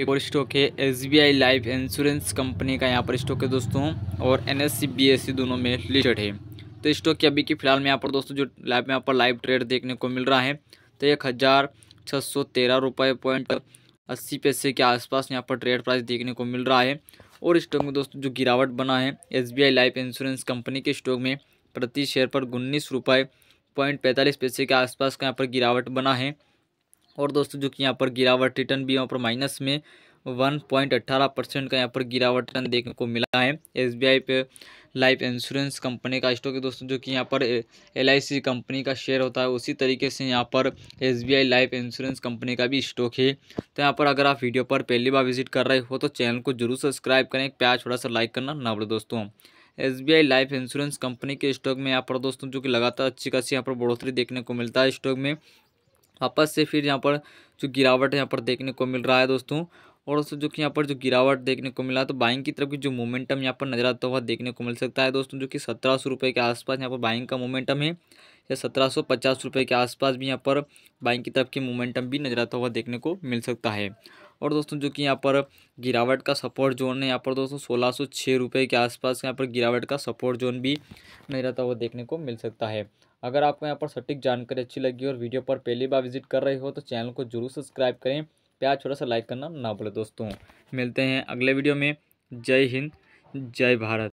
एक और स्टॉक है S B I life insurance company का यहाँ पर स्टॉक है दोस्तों और N S E B S E दोनों में लिस्टेड है तो स्टॉक की अभी की फिलहाल में यहाँ पर दोस्तों जो लाइव में यहाँ पर लाइव ट्रेड देखने को मिल रहा है तो एक हज़ार छः सौ तेरह रुपये पॉइंट अस्सी पैसे के आसपास यहाँ पर ट्रेड प्राइस देखने को मिल रहा है और स्टॉक में दोस्तों जो गिरावट बना है S B I life insurance company के स्टॉक में प्रति शेयर पर उन्नीस रुपये पॉइंट पैंतालीस पैसे के आसपास का यहाँ पर गिरावट बना है और दोस्तों जो कि यहाँ पर गिरावट रिटर्न भी यहाँ पर माइनस में वन पॉइंट अट्ठारह परसेंट का यहाँ पर गिरावट रिटर्न देखने को मिला है एस बी आई पे लाइफ इंश्योरेंस कंपनी का स्टॉक है दोस्तों जो कि यहाँ पर एल आई सी कंपनी का शेयर होता है उसी तरीके से यहाँ पर S B I life insurance company का भी स्टॉक है तो यहाँ पर अगर आप वीडियो पर पहली बार विजिट कर रहे हो तो चैनल को जरूर सब्सक्राइब करें प्यार थोड़ा सा लाइक करना ना बोले दोस्तों S B I life insurance company के स्टॉक में यहाँ पर दोस्तों जो कि लगातार अच्छी खासी यहाँ पर बढ़ोतरी देखने को मिलता है स्टॉक में आपस से फिर यहाँ पर जो गिरावट यहाँ पर देखने को मिल रहा है दोस्तों और दोस्तों जो कि यहाँ पर जो गिरावट देखने को मिला तो बाइंग की तरफ की जो मोमेंटम यहाँ पर नजर आता हुआ देखने को मिल सकता है दोस्तों जो कि सत्रह सौ रुपये के आसपास यहाँ पर बाइंग का मोमेंटम है या सत्रह सौ पचास रुपये के आसपास भी यहाँ पर बाइंग की तरफ की मोमेंटम भी नजर आता हुआ देखने को मिल सकता है और दोस्तों जो कि यहाँ पर गिरावट का सपोर्ट जोन है यहाँ पर दोस्तों सोलह सौ छः रुपये के आसपास यहाँ पर गिरावट का सपोर्ट जोन भी नहीं रहता वो देखने को मिल सकता है अगर आपको यहाँ पर सटीक जानकारी अच्छी लगी और वीडियो पर पहली बार विजिट कर रहे हो तो चैनल को जरूर सब्सक्राइब करें प्यार छोटा सा लाइक करना ना भूलें दोस्तों मिलते हैं अगले वीडियो में जय हिंद जय भारत